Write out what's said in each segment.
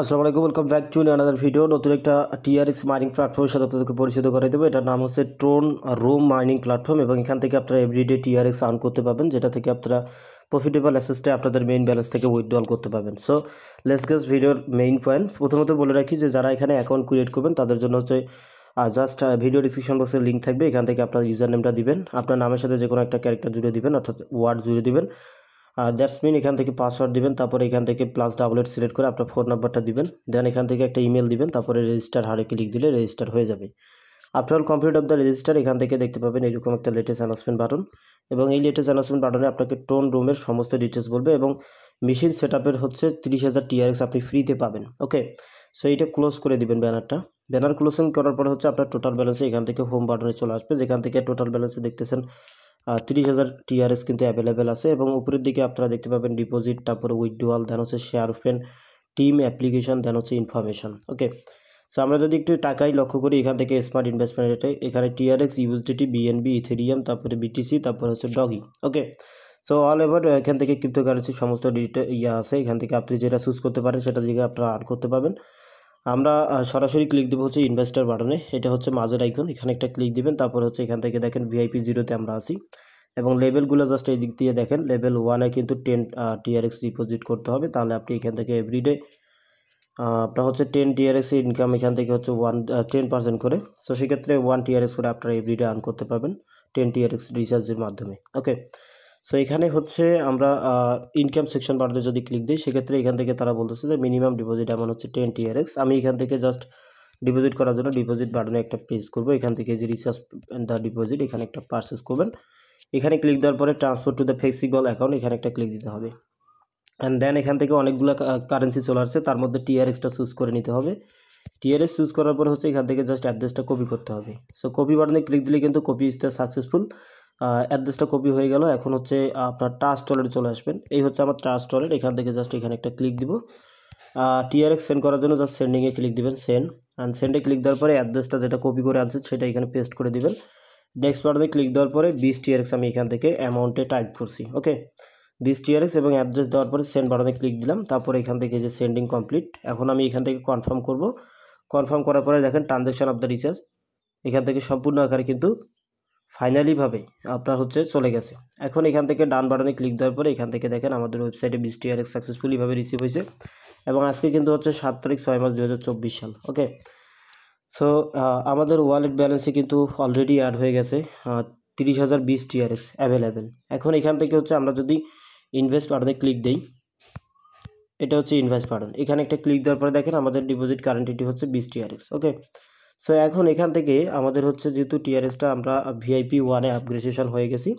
আসসালামু আলাইকুম welcome back to another video নতুন একটা টিআরএস মাইনিং প্ল্যাটফর্মের সাথে আপনাদেরকে পরিচিত করে দেবো এটার নাম হচ্ছে ট্রোন রোম মাইনিং প্ল্যাটফর্ম এবং এখান থেকে আপনারা এভরিডে টিআরএক্স আর্ন করতে পারবেন যেটা থেকে আপনারা প্রফিটেবল অ্যাসেসটে আপনাদের মেইন ব্যালেন্স থেকে উইথড্রল করতে পারবেন সো লেস গেস ভিডিওর মেইন পয়েন্ট প্রথমত বলে রাখি যে যারা এখানে অ্যাকাউন্ট ক্রিয়েট করবেন তাদের জন্য হচ্ছে জাস্ট ভিডিও ডিসক্রিপশন বক্সের লিঙ্ক থাকবে এখান থেকে আপনার ইউজার নেমটা দিবেন আপনার নামের সাথে যে কোনো একটা ক্যারেক্টার জুড়ে দিবেন অর্থাৎ ওয়ার্ড জুড়ে দিবেন দ্যাটস মিন এখান থেকে পাসওয়ার্ড দিবেন তারপরে এখান থেকে প্লাস ডাবলেট সিলেক্ট করে আপনার ফোন নাম্বারটা দিবেন দেন এখান থেকে একটা ইমেল দিবেন তারপরে রেজিস্টার হারে ক্লিক দিলে রেজিস্টার হয়ে যাবে after all complete of the register এখান থেকে দেখতে পাবেন এরকম একটা লেটেস্ট অ্যানাউন্সমেন্ট বাটন এবং এই লেটেস্ট অ্যানাউন্সমেন্ট বাটনে আপনাকে টোন রুমের সমস্ত ডিটেলস বলবে এবং মেশিন সেট হচ্ছে তিরিশ হাজার টিআরএক্স আপনি ফ্রিতে পাবেন ওকে সো এইটা ক্লোজ করে দিবেন ব্যানারটা ব্যানার ক্লোজিং করার পরে হচ্ছে আপনার টোটাল ব্যালেন্সে এখান থেকে হোম বাটনে চলে আসবে যেখান থেকে টোটাল ব্যালেন্সে দেখতেছেন তিরিশ হাজার টিআরএস কিন্তু অ্যাভেলেবেল আছে এবং উপরের দিকে আপনারা দেখতে পাবেন ডিপোজিট তারপরে উইথডুয়াল দেন হচ্ছে share pen team application then হচ্ছে ইনফরমেশন ওকে সো আমরা যদি একটু টাকাই লক্ষ্য করি এখান থেকে স্মার্ট ইনভেস্টমেন্ট রেটে এখানে টিআরএক্স ইউএসডিটি বিএনবি ইথেরিয়াম তারপরে বিটিসি তারপরে হচ্ছে doge okay so all ever এখান থেকে ক্রিপ্টোকারেন্সি সমস্ত ডিটেল ইয়ে আছে এখান থেকে আপনি যেটা চুজ করতে পারেন সেটা দিকে আপনারা আর্ন করতে পারবেন আমরা সরাসরি ক্লিক দেবো হচ্ছে ইনভেস্টার বাটনে এটা হচ্ছে মাঝের আইকন এখানে একটা ক্লিক দিবেন তারপর হচ্ছে এখান থেকে দেখেন ভিআইপি জিরোতে আমরা আসি এবং লেভেলগুলো জাস্ট এই দিক দিয়ে দেখেন লেভেল ওয়ানে কিন্তু টেন টিআরএক্স ডিপোজিট করতে হবে তাহলে আপনি এখান থেকে এভরিডে আপনার হচ্ছে টেন টিআরএক্স ইনকাম এখান থেকে হচ্ছে ওয়ান টেন পার্সেন্ট করে সো সেক্ষেত্রে ওয়ান টিআরএক্স করে আপনারা এভরিডে আর্ন করতে পারবেন টেন টিআরএক্স রিচার্জের মাধ্যমে ওকে সো এখানে হচ্ছে আমরা ইনকাম সেকশন বারতে যদি ক্লিক দিই সেক্ষেত্রে এখান থেকে তারা বলতেছে যে মিনিমাম ডিপোজিট এমন হচ্ছে টেন টিআরএক্স আমি এখান থেকে জাস্ট ডিপোজিট করার জন্য ডিপোজিট বাটনে একটা পেজ করবো এখান থেকে যে রিচার্জ দ্য ডিপোজিট এখানে একটা পারচেস করবেন এখানে ক্লিক দেওয়ার পরে transfer to the flexible account এখানে একটা ক্লিক দিতে হবে অ্যান্ড দেন এখান থেকে অনেকগুলো কারেন্সি চলে আসছে তার মধ্যে টিআরএক্সটা চুজ করে নিতে হবে টিআরএস চুজ করার পর হচ্ছে এখান থেকে জাস্ট অ্যাড্রেসটা কপি করতে হবে সো কপি বাটনে ক্লিক দিলে কিন্তু কপি ইজটা সাকসেসফুল অ্যাড্রেসটা কপি হয়ে গেল এখন হচ্ছে আপনার ট্রাস্ট ওয়ালেটে চলে আসবেন এই হচ্ছে আমার ট্রাস্ট ওয়ালেট এখান থেকে জাস্ট এখানে একটা ক্লিক দিব টিআরএক্স সেন্ড করার জন্য জাস্ট সেন্ডিংয়ে ক্লিক দিবেন সেন্ড অ্যান্ড সেন্ডে ক্লিক দেওয়ার পরে অ্যাড্রেসটা যেটা কপি করে আনছে সেটা এখানে পেস্ট করে দিবেন নেক্সট বাটনে ক্লিক দেওয়ার পরে বিস টিআরএক্স আমি এখান থেকে অ্যামাউন্টে টাইপ করছি ওকে বিশ টিআরএক্স এবং অ্যাড্রেস দেওয়ার পরে সেন্ড বাডাতে ক্লিক দিলাম তারপরে এখান থেকে যে সেন্ডিং কমপ্লিট এখন আমি এখান থেকে কনফার্ম করব কনফার্ম করার পরে দেখেন ট্রানজ্যাকশন অফ দ্য রিচার্জ এখান থেকে সম্পূর্ণ আকারে কিন্তু ফাইনালিভাবে আপনার হচ্ছে চলে গেছে এখন এখান থেকে ডান বাটনে ক্লিক দেওয়ার পরে এখান থেকে দেখেন আমাদের ওয়েবসাইটে বিশটি আরেক সাকসেসফুলিভাবে রিসিভ হয়েছে এবং আজকে কিন্তু হচ্ছে সাত তারিখ ছয় মাস দু সাল ওকে সো আমাদের ওয়ালেট ব্যালেন্সে কিন্তু অলরেডি অ্যাড হয়ে গেছে তিরিশ হাজার বিশ এক্স অ্যাভেলেবেল এখন এখান থেকে হচ্ছে আমরা যদি ইনভেস্ট বাটনে ক্লিক দেই এটা হচ্ছে ইনভেস্ট বাটন এখানে একটা ক্লিক দেওয়ার পরে দেখেন আমাদের ডিপোজিট কারেন্টিটি হচ্ছে বিশ এক্স ওকে সো এখন এখান থেকে আমাদের হচ্ছে যেহেতু টিআরএসটা আমরা ভিআইপি ওয়ানে আপগ্রেডেশন হয়ে গেছি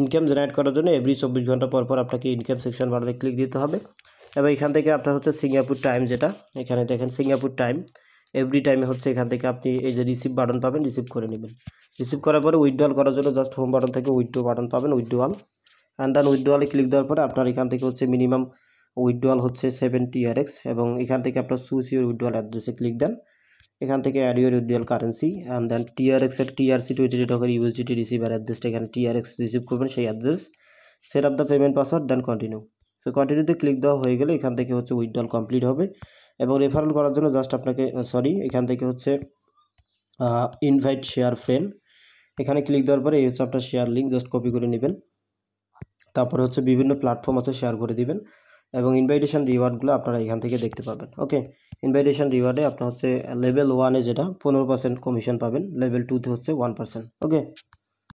ইনকাম জেনারেট করার জন্য এভরি চব্বিশ ঘন্টা পর পর আপনাকে ইনকাম সেকশন বাটনে ক্লিক দিতে হবে এবং এখান থেকে আপনার হচ্ছে সিঙ্গাপুর টাইম যেটা এখানে দেখেন সিঙ্গাপুর টাইম এভরি টাইমে হচ্ছে এখান থেকে আপনি এই যে রিসিভ বাটন পাবেন রিসিভ করে নেবেন রিসিভ করার পরে উইথড্রল করার জন্য জাস্ট হোম বাটন থেকে উইথড্রো বাটন পাবেন উইথড্রোয়াল অ্যান্ড দেন উইথড্রোয়ালে ক্লিক দেওয়ার পরে আপনার এখান থেকে হচ্ছে মিনিমাম উইথড্রোয়াল হচ্ছে সেভেন টিআরএক্স এবং এখান থেকে আপনার সুইচ উইথড্রোয়াল অ্যাড্রেসে ক্লিক দেন এখান থেকে অ্যাড ইউর ইউডিয়াল কারেন্সি অ্যান্ড দেন টিআরএক্স এর টিআরসি টোয়েন্টি ডকের রিসিভ রিসিভার অ্যাড্রেসটা এখানে টিআরএক্স রিসিভ করবেন সেই address set up the payment password then continue so কন্টিনিউতে ক্লিক দেওয়া হয়ে গেলে এখান থেকে হচ্ছে উইথড্রল কমপ্লিট হবে এবং রেফারেল করার জন্য জাস্ট আপনাকে সরি এখান থেকে হচ্ছে ইনভাইট শেয়ার ফ্রেন্ড এখানে ক্লিক দেওয়ার পরে এই হচ্ছে আপনার শেয়ার লিঙ্ক জাস্ট কপি করে নেবেন তারপরে হচ্ছে বিভিন্ন প্ল্যাটফর্ম আছে শেয়ার করে দিবেন এবং ইনভাইটেশান রিওয়ার্ডগুলো আপনারা এখান থেকে দেখতে পাবেন ওকে ইনভাইটেশান রিওয়ার্ডে আপনার হচ্ছে লেভেল ওয়ানে যেটা পনেরো পার্সেন্ট কমিশন পাবেন লেভেল টুতে হচ্ছে ওয়ান পার্সেন্ট ওকে